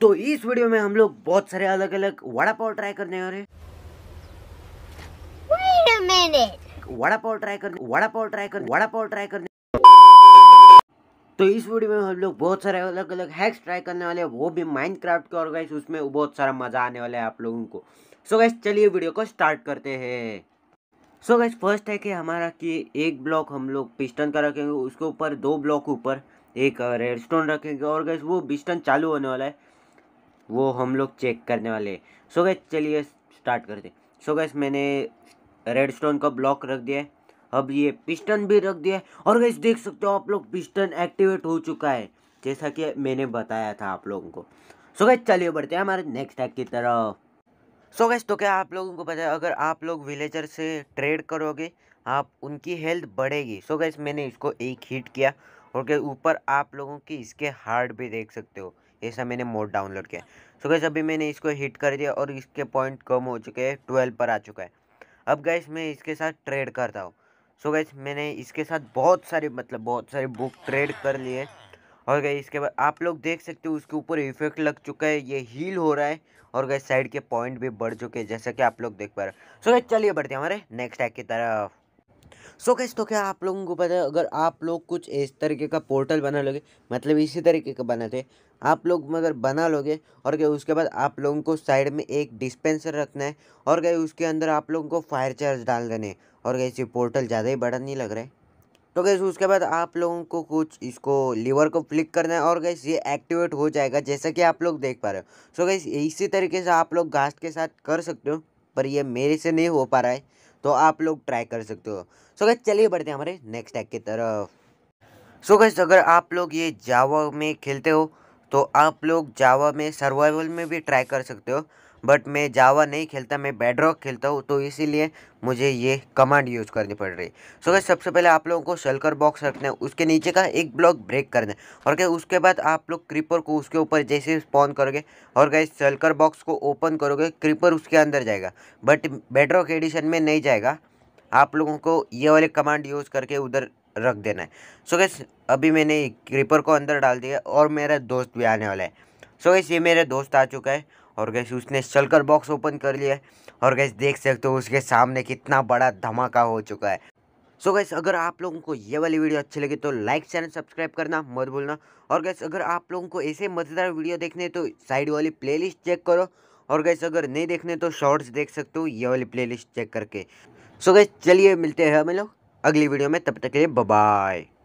तो इस वीडियो में हम लोग बहुत सारे अलग अलग वड़ा पाव ट्राई करने वाले वड़ा पाव ट्राई करने वड़ा पाव ट्राई करने वड़ा पाव ट्राई करने तो इस वीडियो में हम लोग बहुत सारे अलग अलग हैक्स ट्राई करने वाले हैं वो भी माइनक्राफ्ट के और गाइस उसमें बहुत सारा मजा आने वाला है आप लोगों को सो so गाइस चलिए वीडियो को स्टार्ट करते हैं सो गाइस फर्स्ट है कि हमारा कि एक ब्लॉक हम लोग पिस्टन का रखेंगे उसके ऊपर दो ब्लॉक ऊपर एक रेड स्टोन रखेंगे और गैस वो बिस्टन चालू होने वाला है वो हम लोग चेक करने वाले हैं सो गैस चलिए स्टार्ट करते सो गैस मैंने रेड स्टोन का ब्लॉक रख दिया है अब ये पिस्टन भी रख दिया है और गैस देख सकते हो आप लोग पिस्टन एक्टिवेट हो चुका है जैसा कि मैंने बताया था आप लोगों को सो गैस चलिए बढ़ते हैं हमारे नेक्स्ट एक्ट की तरफ सो गैस तो क्या आप लोगों को पता है अगर आप लोग विलेजर से ट्रेड करोगे आप उनकी हेल्थ बढ़ेगी सो गैस मैंने इसको एक हीट किया और ऊपर आप लोगों की इसके हार्ड भी देख सकते हो ऐसा मैंने मोड डाउनलोड किया सो गैस अभी मैंने इसको हिट कर दिया और इसके पॉइंट कम हो चुके हैं ट्वेल्व पर आ चुका है अब गैस मैं इसके साथ ट्रेड करता हूँ सो गैस मैंने इसके साथ बहुत सारे मतलब बहुत सारी बुक ट्रेड कर लिए और गई इसके बाद आप लोग देख सकते हो उसके ऊपर इफेक्ट लग चुका है ये हील हो रहा है और गए साइड के पॉइंट भी बढ़ चुके हैं जैसा कि आप लोग देख पा रहे हो सो गए चलिए बढ़ते हैं हमारे नेक्स्ट टैग की तरफ सो so, कैसे तो क्या आप लोगों को पता है अगर आप लोग कुछ इस तरीके का पोर्टल बना लोगे मतलब इसी तरीके का बनाते आप लोग मगर बना लोगे और क्या उसके बाद आप लोगों को साइड में एक डिस्पेंसर रखना है और क्या उसके अंदर आप लोगों को फायर चार्ज डाल देने और कैसे पोर्टल ज़्यादा ही बड़ा नहीं लग रहा है तो कैसे उसके बाद आप लोगों को कुछ इसको लीवर को फ्लिक करना है और गैस ये एक्टिवेट हो जाएगा जैसा कि आप लोग देख पा रहे हो सो गैस इसी तरीके से आप लोग घास के साथ कर सकते हो पर ये मेरे से नहीं हो पा रहा है तो आप लोग ट्राई कर सकते हो सो गैस चलिए बढ़ते हैं हमारे नेक्स्ट टैग की तरफ सो गैस अगर आप लोग ये जावा में खेलते हो तो आप लोग जावा में सर्वाइवल में भी ट्राई कर सकते हो बट मैं जावा नहीं खेलता मैं बेडरॉक खेलता हूँ तो इसीलिए मुझे ये कमांड यूज़ करनी पड़ रही सो so, सबसे पहले आप लोगों को शल्कर बॉक्स रखना है उसके नीचे का एक ब्लॉक ब्रेक करना है और क्या उसके बाद आप लोग क्रीपर को उसके ऊपर जैसे स्पॉन करोगे और क्या शल्कर बॉक्स को ओपन करोगे क्रीपर उसके अंदर जाएगा बट बेडरॉक एडिशन में नहीं जाएगा आप लोगों को ये वाले कमांड यूज़ करके उधर रख देना है सो so, गैस अभी मैंने क्रीपर को अंदर डाल दिया और मेरा दोस्त भी आने वाला है सो so, गैस ये मेरा दोस्त आ चुका है और गैस उसने चलकर बॉक्स ओपन कर लिया है और गैस देख सकते हो उसके सामने कितना बड़ा धमाका हो चुका है सो so गैस अगर आप लोगों को ये वाली वीडियो अच्छी लगी तो लाइक चैनल सब्सक्राइब करना मत भूलना और गैस अगर आप लोगों को ऐसे मज़ेदार वीडियो देखने तो साइड वाली प्ले चेक करो और गैस अगर नहीं देखने तो शॉर्ट्स देख सकते हो ये वाली प्ले चेक करके सो गैस चलिए मिलते हैं हमें लोग अगली वीडियो में तब तक के लिए बाय